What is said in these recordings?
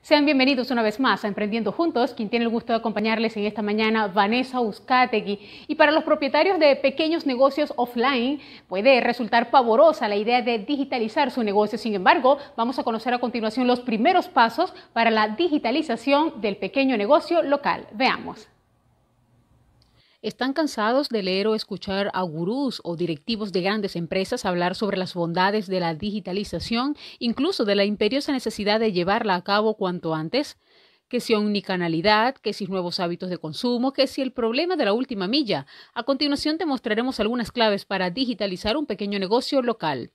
Sean bienvenidos una vez más a Emprendiendo Juntos, quien tiene el gusto de acompañarles en esta mañana, Vanessa Uzcategui. Y para los propietarios de pequeños negocios offline, puede resultar pavorosa la idea de digitalizar su negocio. Sin embargo, vamos a conocer a continuación los primeros pasos para la digitalización del pequeño negocio local. Veamos. ¿Están cansados de leer o escuchar a gurús o directivos de grandes empresas hablar sobre las bondades de la digitalización, incluso de la imperiosa necesidad de llevarla a cabo cuanto antes? Que si omnicanalidad, que si nuevos hábitos de consumo, que si el problema de la última milla. A continuación te mostraremos algunas claves para digitalizar un pequeño negocio local.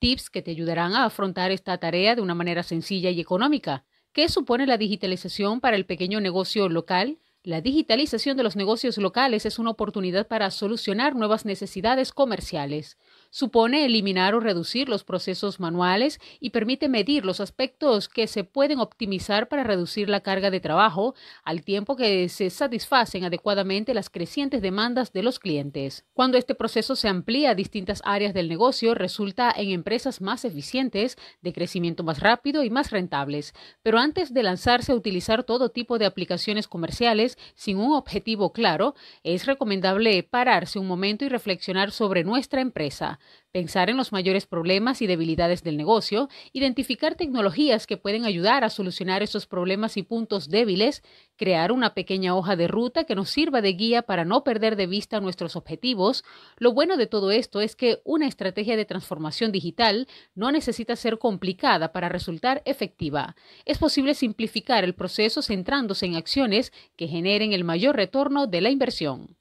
Tips que te ayudarán a afrontar esta tarea de una manera sencilla y económica. ¿Qué supone la digitalización para el pequeño negocio local? La digitalización de los negocios locales es una oportunidad para solucionar nuevas necesidades comerciales. Supone eliminar o reducir los procesos manuales y permite medir los aspectos que se pueden optimizar para reducir la carga de trabajo, al tiempo que se satisfacen adecuadamente las crecientes demandas de los clientes. Cuando este proceso se amplía a distintas áreas del negocio, resulta en empresas más eficientes, de crecimiento más rápido y más rentables. Pero antes de lanzarse a utilizar todo tipo de aplicaciones comerciales sin un objetivo claro, es recomendable pararse un momento y reflexionar sobre nuestra empresa pensar en los mayores problemas y debilidades del negocio, identificar tecnologías que pueden ayudar a solucionar esos problemas y puntos débiles, crear una pequeña hoja de ruta que nos sirva de guía para no perder de vista nuestros objetivos. Lo bueno de todo esto es que una estrategia de transformación digital no necesita ser complicada para resultar efectiva. Es posible simplificar el proceso centrándose en acciones que generen el mayor retorno de la inversión.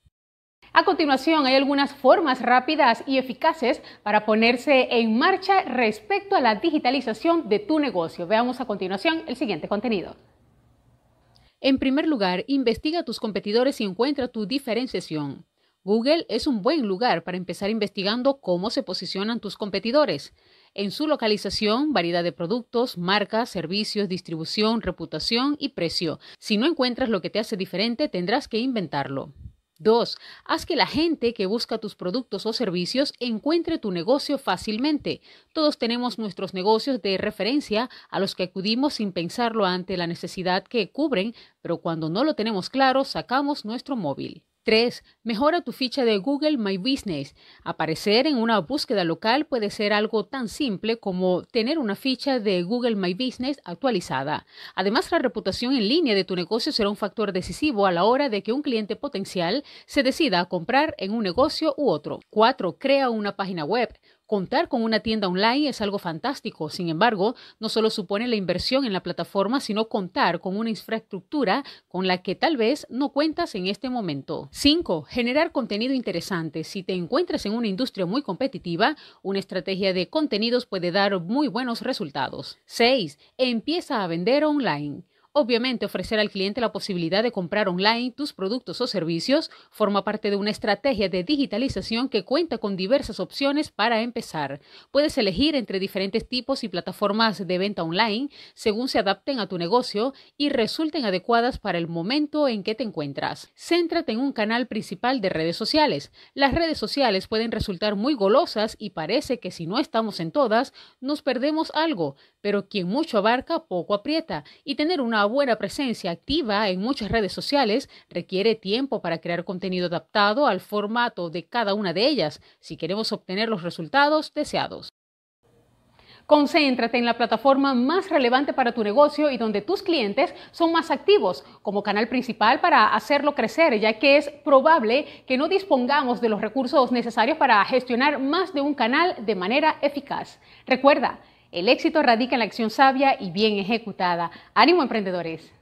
A continuación, hay algunas formas rápidas y eficaces para ponerse en marcha respecto a la digitalización de tu negocio. Veamos a continuación el siguiente contenido. En primer lugar, investiga a tus competidores y encuentra tu diferenciación. Google es un buen lugar para empezar investigando cómo se posicionan tus competidores. En su localización, variedad de productos, marcas, servicios, distribución, reputación y precio. Si no encuentras lo que te hace diferente, tendrás que inventarlo. 2. Haz que la gente que busca tus productos o servicios encuentre tu negocio fácilmente. Todos tenemos nuestros negocios de referencia a los que acudimos sin pensarlo ante la necesidad que cubren, pero cuando no lo tenemos claro, sacamos nuestro móvil. 3. Mejora tu ficha de Google My Business. Aparecer en una búsqueda local puede ser algo tan simple como tener una ficha de Google My Business actualizada. Además, la reputación en línea de tu negocio será un factor decisivo a la hora de que un cliente potencial se decida a comprar en un negocio u otro. 4. Crea una página web. Contar con una tienda online es algo fantástico, sin embargo, no solo supone la inversión en la plataforma, sino contar con una infraestructura con la que tal vez no cuentas en este momento. 5. Generar contenido interesante. Si te encuentras en una industria muy competitiva, una estrategia de contenidos puede dar muy buenos resultados. 6. Empieza a vender online. Obviamente, ofrecer al cliente la posibilidad de comprar online tus productos o servicios forma parte de una estrategia de digitalización que cuenta con diversas opciones para empezar. Puedes elegir entre diferentes tipos y plataformas de venta online según se adapten a tu negocio y resulten adecuadas para el momento en que te encuentras. Céntrate en un canal principal de redes sociales. Las redes sociales pueden resultar muy golosas y parece que si no estamos en todas, nos perdemos algo, pero quien mucho abarca, poco aprieta y tener una buena presencia activa en muchas redes sociales requiere tiempo para crear contenido adaptado al formato de cada una de ellas si queremos obtener los resultados deseados. Concéntrate en la plataforma más relevante para tu negocio y donde tus clientes son más activos como canal principal para hacerlo crecer, ya que es probable que no dispongamos de los recursos necesarios para gestionar más de un canal de manera eficaz. Recuerda, el éxito radica en la acción sabia y bien ejecutada. Ánimo, emprendedores.